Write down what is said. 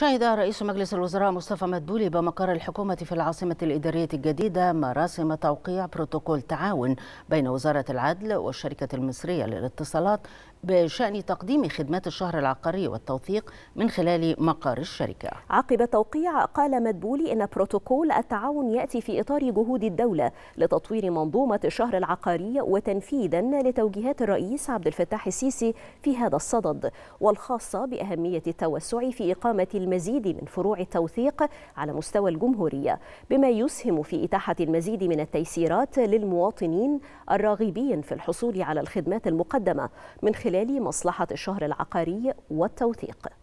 شهد رئيس مجلس الوزراء مصطفى مدبولي بمقر الحكومة في العاصمة الإدارية الجديدة مراسم توقيع بروتوكول تعاون بين وزارة العدل والشركة المصرية للاتصالات بشأن تقديم خدمات الشهر العقاري والتوثيق من خلال مقر الشركة عقب توقيع قال مدبولي أن بروتوكول التعاون يأتي في إطار جهود الدولة لتطوير منظومة الشهر العقاري وتنفيذا لتوجيهات الرئيس عبد الفتاح السيسي في هذا الصدد والخاصة بأهمية التوسع في إقامة المزيد من فروع التوثيق على مستوى الجمهورية بما يسهم في إتاحة المزيد من التيسيرات للمواطنين الراغبين في الحصول على الخدمات المقدمة من خلال خلال مصلحة الشهر العقاري والتوثيق